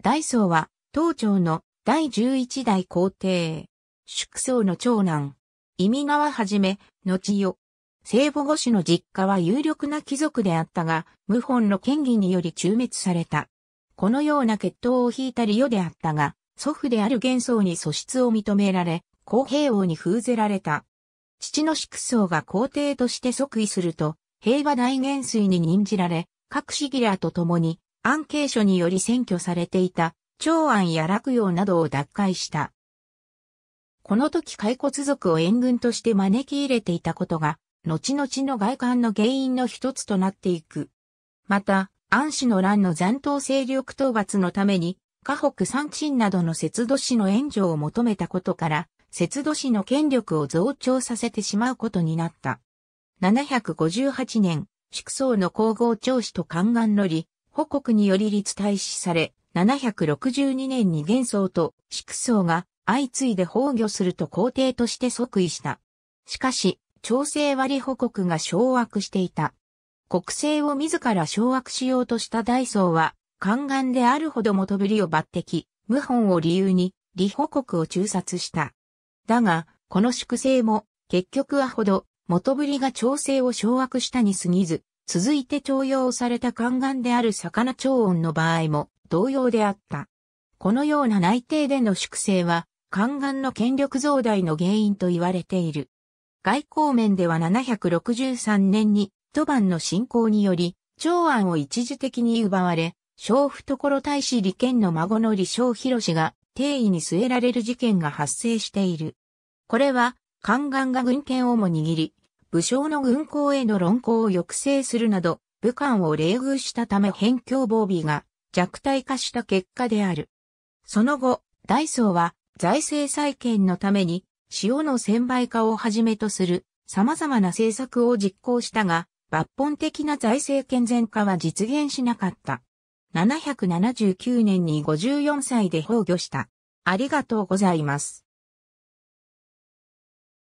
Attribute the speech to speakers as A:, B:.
A: 大僧は、東朝の第十一代皇帝。祝宗の長男。意味川はじめ、後よ。聖母御子の実家は有力な貴族であったが、謀反の権威により中滅された。このような血統を引いた理由であったが、祖父である幻想に素質を認められ、公平王に封ぜられた。父の祝宗が皇帝として即位すると、平和大元帥に任じられ、各シギラーと共に関係書により占拠されていた長安や洛陽などを奪回した。この時開骨族を援軍として招き入れていたことが、後々の外観の原因の一つとなっていく。また、安氏の乱の残党勢力討伐のために、河北三鎮などの節度市の援助を求めたことから、節度市の権力を増長させてしまうことになった。758年、祝宗の皇后長子と宦官のり、保国により立体使され、762年に元宗と祝宗が相次いで崩御すると皇帝として即位した。しかし、朝鮮割保国が掌握していた。国政を自ら掌握しようとした大僧は、宦官であるほど元ぶりを抜擢、謀反を理由に、李保国を中殺した。だが、この粛清も、結局はほど、元ぶりが朝鮮を掌握したに過ぎず、続いて徴用された宦官である魚長音の場合も同様であった。このような内定での粛清は、宦官の権力増大の原因と言われている。外交面では763年に、都番の侵攻により、長安を一時的に奪われ、小懐大使利権の孫の李承氏が定位に据えられる事件が発生している。これは、宦官が軍権をも握り、武将の軍港への論考を抑制するなど、武漢を冷遇したため辺境防備が弱体化した結果である。その後、大ーは財政再建のために塩の専売化をはじめとする様々な政策を実行したが、抜本的な財政健全化は実現しなかった。779年に54歳で崩御した。ありがとうございます。